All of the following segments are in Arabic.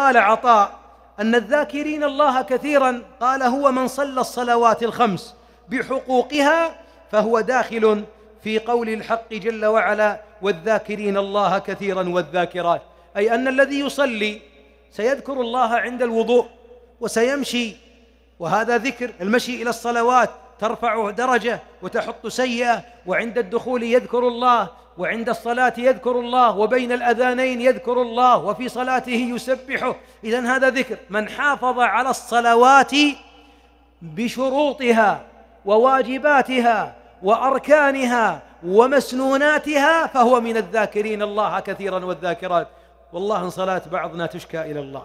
قال عطاء أن الذاكرين الله كثيرا قال هو من صلى الصلوات الخمس بحقوقها فهو داخل في قول الحق جل وعلا والذاكرين الله كثيرا والذاكرات أي أن الذي يصلي سيذكر الله عند الوضوء وسيمشي وهذا ذكر المشي إلى الصلوات ترفعه درجة وتحط سيئة وعند الدخول يذكر الله وعند الصلاة يذكر الله وبين الأذانين يذكر الله وفي صلاته يسبحه إذا هذا ذكر من حافظ على الصلوات بشروطها وواجباتها وأركانها ومسنوناتها فهو من الذاكرين الله كثيرا والذاكرات والله إن صلاة بعضنا تشكى إلى الله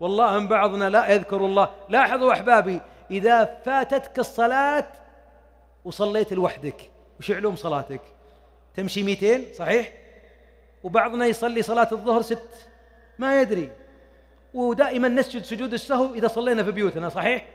والله إن بعضنا لا يذكر الله لاحظوا أحبابي إذا فاتتك الصلاة وصليت لوحدك وش علوم صلاتك تمشي 200 صحيح وبعضنا يصلي صلاة الظهر ست ما يدري ودائما نسجد سجود السهو إذا صلينا في بيوتنا صحيح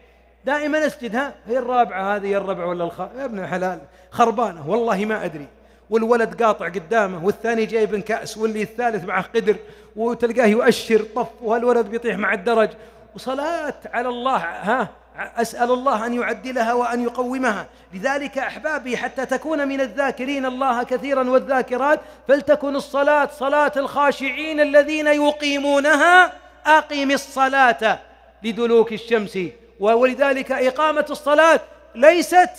دائما أسجد ها هي الرابعة هذه هي الربع ولا الخ يا ابن الحلال خربانة والله ما أدري والولد قاطع قدامه والثاني جايب كأس واللي الثالث معه قدر وتلقاه يؤشر طف وهالولد بيطيح مع الدرج وصلاة على الله ها أسأل الله أن يعدلها وأن يقومها لذلك أحبابي حتى تكون من الذاكرين الله كثيرا والذاكرات فلتكن الصلاة صلاة الخاشعين الذين يقيمونها أقم الصلاة لدلوك الشمس ولذلك إقامة الصلاة ليست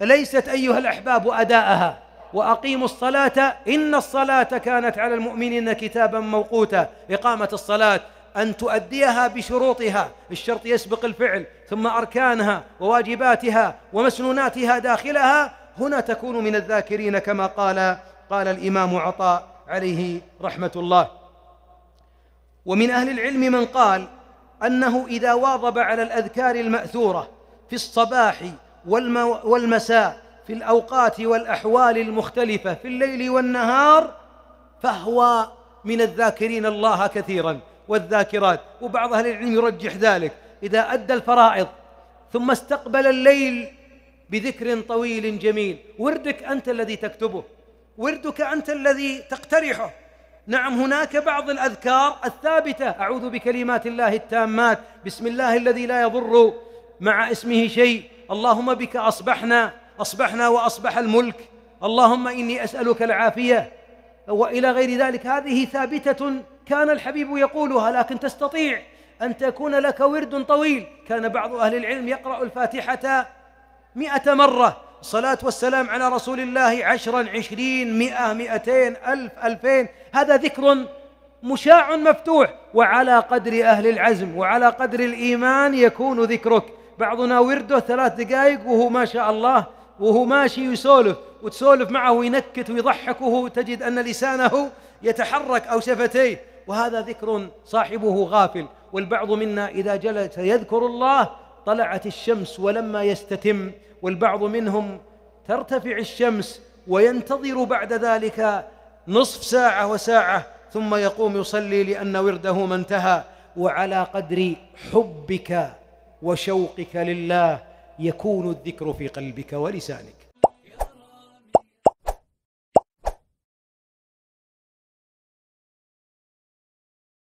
ليست أيها الأحباب أداءها وأقيموا الصلاة إن الصلاة كانت على المؤمنين كتابا موقوتا إقامة الصلاة أن تؤديها بشروطها الشرط يسبق الفعل ثم أركانها وواجباتها ومسنوناتها داخلها هنا تكون من الذاكرين كما قال قال الإمام عطاء عليه رحمة الله ومن أهل العلم من قال أنه إذا واظب على الأذكار المأثورة في الصباح والمساء في الأوقات والأحوال المختلفة في الليل والنهار فهو من الذاكرين الله كثيرا والذاكرات وبعض أهل العلم يرجح ذلك إذا أدى الفرائض ثم استقبل الليل بذكر طويل جميل وردك أنت الذي تكتبه وردك أنت الذي تقترحه نعم هناك بعض الأذكار الثابتة أعوذ بكلمات الله التامات بسم الله الذي لا يضر مع اسمه شيء اللهم بك أصبحنا أصبحنا وأصبح الملك اللهم إني أسألك العافية وإلى غير ذلك هذه ثابتة كان الحبيب يقولها لكن تستطيع أن تكون لك ورد طويل كان بعض أهل العلم يقرأ الفاتحة مئة مرة الصلاة والسلام على رسول الله عشرا عشرين مئة مئتين ألف ألفين هذا ذكر مشاع مفتوح وعلى قدر أهل العزم وعلى قدر الإيمان يكون ذكرك بعضنا ورده ثلاث دقائق وهو ما شاء الله وهو ماشي يسولف وتسولف معه وينكت ويضحك وهو تجد أن لسانه يتحرك أو شفتيه وهذا ذكر صاحبه غافل والبعض منا إذا جلس يذكر الله طلعت الشمس ولما يستتم والبعض منهم ترتفع الشمس وينتظر بعد ذلك نصف ساعة وساعة ثم يقوم يصلي لأن ورده ما انتهى وعلى قدر حبك وشوقك لله يكون الذكر في قلبك ولسانك